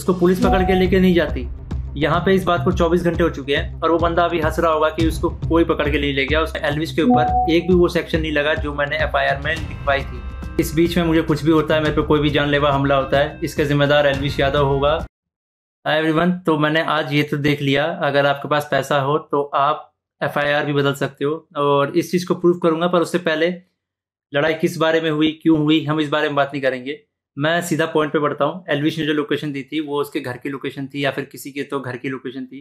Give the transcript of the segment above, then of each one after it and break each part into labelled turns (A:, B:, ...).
A: उसको पुलिस पकड़ के लेके नहीं जाती यहाँ पे इस बात को 24 घंटे हो चुके हैं और वो बंदा अभी हंस रहा होगा कि उसको कोई पकड़ के नहीं ले गया उस एलविस के ऊपर एक भी वो सेक्शन नहीं लगा जो मैंने एफ में लिखवाई थी इस बीच में मुझे कुछ भी होता है मेरे पे कोई भी जानलेवा हमला होता है इसका जिम्मेदार एलविश यादव होगा एवरीवन तो मैंने आज ये तो देख लिया अगर आपके पास पैसा हो तो आप एफ भी बदल सकते हो और इस चीज़ को प्रूव करूंगा पर उससे पहले लड़ाई किस बारे में हुई क्यों हुई हम इस बारे में बात नहीं करेंगे मैं सीधा पॉइंट पे बढ़ता हूँ एलविश ने जो लोकेशन दी थी वो उसके घर की लोकेशन थी या फिर किसी के तो घर की लोकेशन थी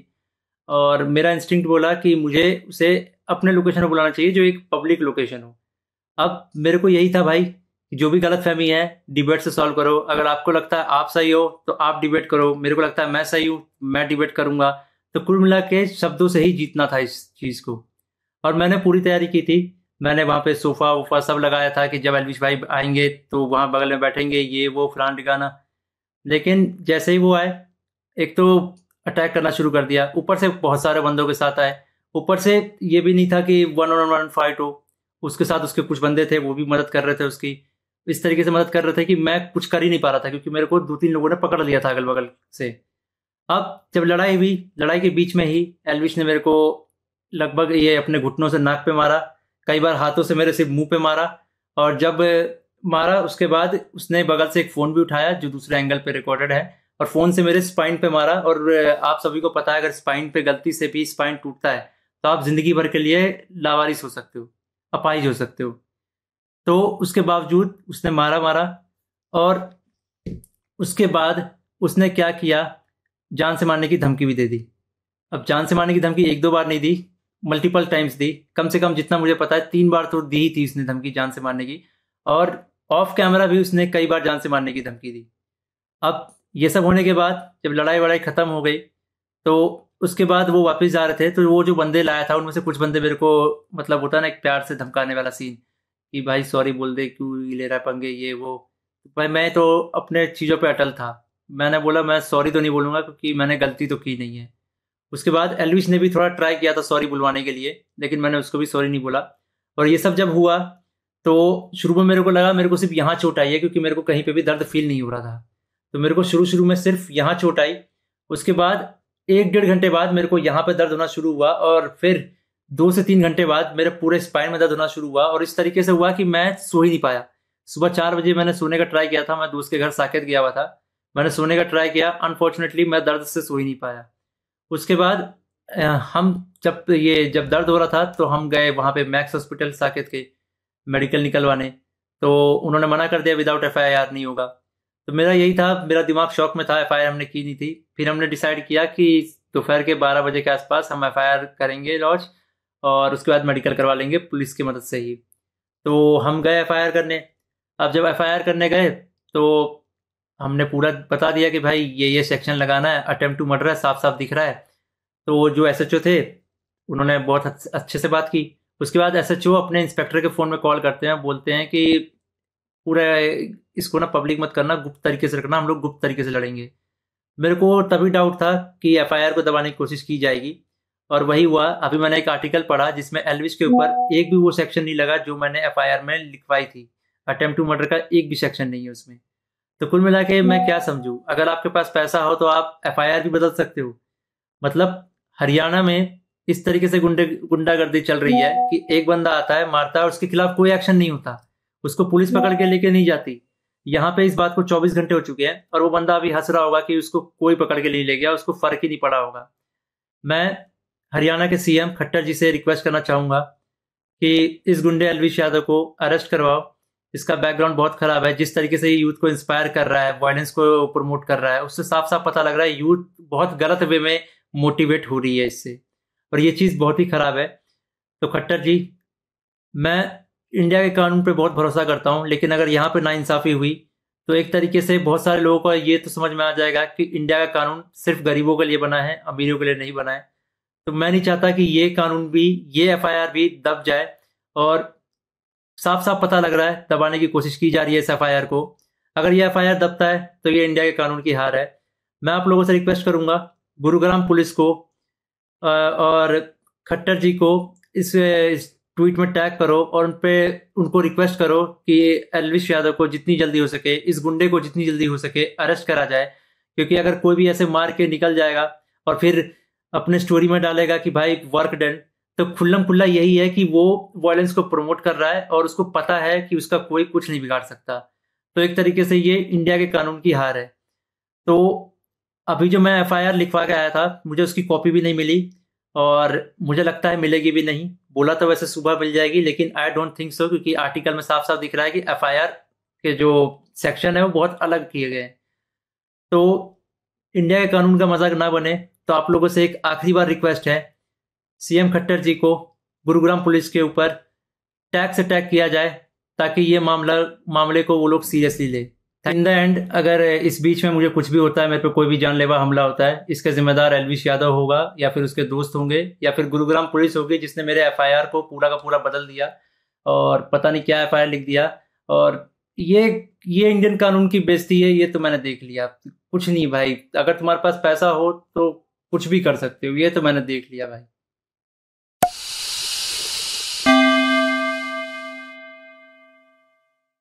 A: और मेरा इंस्टिंक्ट बोला कि मुझे उसे अपने लोकेशन पर बुलाना चाहिए जो एक पब्लिक लोकेशन हो अब मेरे को यही था भाई जो भी गलत फहमी है डिबेट से सॉल्व करो अगर आपको लगता है आप सही हो तो आप डिबेट करो मेरे को लगता है मैं सही हूँ मैं डिबेट करूँगा तो कुल मिला के शब्दों से ही जीतना था इस चीज़ को और मैंने पूरी तैयारी की थी मैंने वहाँ पे सोफा वोफा सब लगाया था कि जब एलविश भाई आएंगे तो वहाँ बगल में बैठेंगे ये वो फलान टिकाना लेकिन जैसे ही वो आए एक तो अटैक करना शुरू कर दिया ऊपर से बहुत सारे बंदों के साथ आए ऊपर से ये भी नहीं था कि वन ऑन वन फाइट हो उसके साथ उसके कुछ बंदे थे वो भी मदद कर रहे थे उसकी इस तरीके से मदद कर रहे थे कि मैं कुछ कर ही नहीं पा रहा था क्योंकि मेरे को दो तीन लोगों ने पकड़ लिया था अगल बगल से अब जब लड़ाई हुई लड़ाई के बीच में ही एलविश ने मेरे को लगभग ये अपने घुटनों से नाक पे मारा कई बार हाथों से मेरे सिर्फ मुंह पे मारा और जब मारा उसके बाद उसने बगल से एक फ़ोन भी उठाया जो दूसरे एंगल पे रिकॉर्डेड है और फ़ोन से मेरे स्पाइन पे मारा और आप सभी को पता है अगर स्पाइन पे गलती से भी स्पाइन टूटता है तो आप ज़िंदगी भर के लिए लावारिस हो सकते हो अपाहिज हो सकते हो तो उसके बावजूद उसने मारा मारा और उसके बाद उसने क्या किया जान से मारने की धमकी भी दे दी अब जान से मारने की धमकी एक दो बार नहीं दी मल्टीपल टाइम्स दी कम से कम जितना मुझे पता है तीन बार तो दी ही थी उसने धमकी जान से मारने की और ऑफ कैमरा भी उसने कई बार जान से मारने की धमकी दी अब ये सब होने के बाद जब लड़ाई वड़ाई ख़त्म हो गई तो उसके बाद वो वापस जा रहे थे तो वो जो बंदे लाया था उनमें से कुछ बंदे मेरे को मतलब होता ना एक प्यार से धमकाने वाला सीन कि भाई सॉरी बोल दे क्यों ले रहा पंगे ये वो भाई मैं तो अपने चीज़ों पर अटल था मैंने बोला मैं सॉरी तो नहीं बोलूँगा क्योंकि मैंने गलती तो की नहीं है उसके बाद एलविश ने भी थोड़ा ट्राई किया था सॉरी बुलवाने के लिए लेकिन मैंने उसको भी सॉरी नहीं बोला और ये सब जब हुआ तो शुरू में मेरे को लगा मेरे को सिर्फ यहाँ चोट आई है क्योंकि मेरे को कहीं पे भी दर्द फील नहीं हो रहा था तो मेरे को शुरू शुरू में सिर्फ यहाँ चोट आई उसके बाद एक डेढ़ घंटे बाद मेरे को यहाँ पे दर्द होना शुरू हुआ और फिर दो से तीन घंटे बाद मेरे पूरे स्पाइन में दर्द होना शुरू हुआ और इस तरीके से हुआ कि मैं सो ही नहीं पाया सुबह चार बजे मैंने सोने का ट्राई किया था मैं दोस्त के घर साकेत गया हुआ था मैंने सोने का ट्राई किया अनफॉर्चुनेटली मैं दर्द से सो ही नहीं पाया उसके बाद हम जब ये जब दर्द हो रहा था तो हम गए वहाँ पे मैक्स हॉस्पिटल साकेत के मेडिकल निकलवाने तो उन्होंने मना कर दिया विदाउट एफ नहीं होगा तो मेरा यही था मेरा दिमाग शौक में था एफ हमने की नहीं थी फिर हमने डिसाइड किया कि दोपहर के बारह बजे के आसपास हम एफ करेंगे लॉज और उसके बाद मेडिकल करवा लेंगे पुलिस की मदद से ही तो हम गए एफ करने अब जब एफ करने गए तो हमने पूरा बता दिया कि भाई ये ये सेक्शन लगाना है अटेम्प्ट टू मर्डर है साफ साफ दिख रहा है तो वो जो एस थे उन्होंने बहुत अच्छे से बात की उसके बाद एस अपने इंस्पेक्टर के फ़ोन में कॉल करते हैं बोलते हैं कि पूरा इसको ना पब्लिक मत करना गुप्त तरीके से रखना हम लोग गुप्त तरीके से लड़ेंगे मेरे को तभी डाउट था कि एफ को दबाने की कोशिश की जाएगी और वही हुआ अभी मैंने एक आर्टिकल पढ़ा जिसमें एलविस के ऊपर एक भी वो सेक्शन नहीं लगा जो मैंने एफ में लिखवाई थी अटेम्प्ट टू मर्डर का एक भी सेक्शन नहीं है उसमें तो कुल मिला के मैं तो- क्या समझू अगर आपके पास पैसा हो तो आप एफ भी बदल सकते हो मतलब हरियाणा में इस तरीके से गुंडे गुंडागर्दी चल रही है कि एक बंदा आता है मारता है और उसके खिलाफ कोई एक्शन नहीं होता उसको पुलिस पकड़ के लेके नहीं जाती यहाँ पे इस बात को 24 घंटे हो चुके हैं और वो बंदा अभी हंस रहा होगा कि उसको कोई पकड़ के नहीं ले गया उसको फर्क ही नहीं पड़ा होगा मैं हरियाणा के सीएम खट्टर जी से रिक्वेस्ट करना चाहूंगा कि इस गुंडे अलविश यादव को अरेस्ट करवाओ इसका बैकग्राउंड बहुत खराब है जिस तरीके से ये यूथ को इंस्पायर कर रहा है वायलेंस को प्रमोट कर रहा है उससे साफ साफ पता लग रहा है यूथ बहुत गलत वे में मोटिवेट हो रही है इससे और ये चीज़ बहुत ही खराब है तो खट्टर जी मैं इंडिया के कानून पर बहुत भरोसा करता हूँ लेकिन अगर यहाँ पर नाइंसाफ़ी हुई तो एक तरीके से बहुत सारे लोगों को ये तो समझ में आ जाएगा कि इंडिया का कानून सिर्फ गरीबों के लिए बना है अमीरों के लिए नहीं बना है तो मैं नहीं चाहता कि ये कानून भी ये एफआईआर भी दब जाए और साफ साफ पता लग रहा है दबाने की कोशिश की जा रही है इस एफ को अगर ये एफ दबता है तो ये इंडिया के कानून की हार है मैं आप लोगों से रिक्वेस्ट करूंगा गुरुग्राम पुलिस को और खट्टर जी को इस, ट्वीट में टैग करो और उन पे उनको रिक्वेस्ट करो कि एलविश यादव को जितनी जल्दी हो सके इस गुंडे को जितनी जल्दी हो सके अरेस्ट करा जाए क्योंकि अगर कोई भी ऐसे मार के निकल जाएगा और फिर अपने स्टोरी में डालेगा कि भाई वर्क डन तो खुल्लम खुल्ला यही है कि वो वायलेंस को प्रमोट कर रहा है और उसको पता है कि उसका कोई कुछ नहीं बिगाड़ सकता तो एक तरीके से ये इंडिया के कानून की हार है तो अभी जो मैं एफ लिखवा के आया था मुझे उसकी कॉपी भी नहीं मिली और मुझे लगता है मिलेगी भी नहीं बोला तो वैसे सुबह मिल जाएगी लेकिन आई डोंट थिंक सो क्योंकि आर्टिकल में साफ साफ दिख रहा है कि एफ के जो सेक्शन है वो बहुत अलग किए गए तो इंडिया के कानून का मजाक ना बने तो आप लोगों से एक आखिरी बार रिक्वेस्ट है सीएम खट्टर जी को गुरुग्राम पुलिस के ऊपर टैक्स अटैक किया जाए ताकि ये मामला मामले को वो लोग सीरियसली ले इन द एंड अगर इस बीच में मुझे कुछ भी होता है मेरे पे कोई भी जानलेवा हमला होता है इसका जिम्मेदार एलविश यादव होगा या फिर उसके दोस्त होंगे या फिर गुरुग्राम पुलिस होगी जिसने मेरे एफ को पूरा का पूरा बदल दिया और पता नहीं क्या एफ लिख दिया और ये ये इंडियन कानून की बेजती है ये तो मैंने देख लिया कुछ नहीं भाई अगर तुम्हारे पास पैसा हो तो कुछ भी कर सकते हो ये तो मैंने देख लिया भाई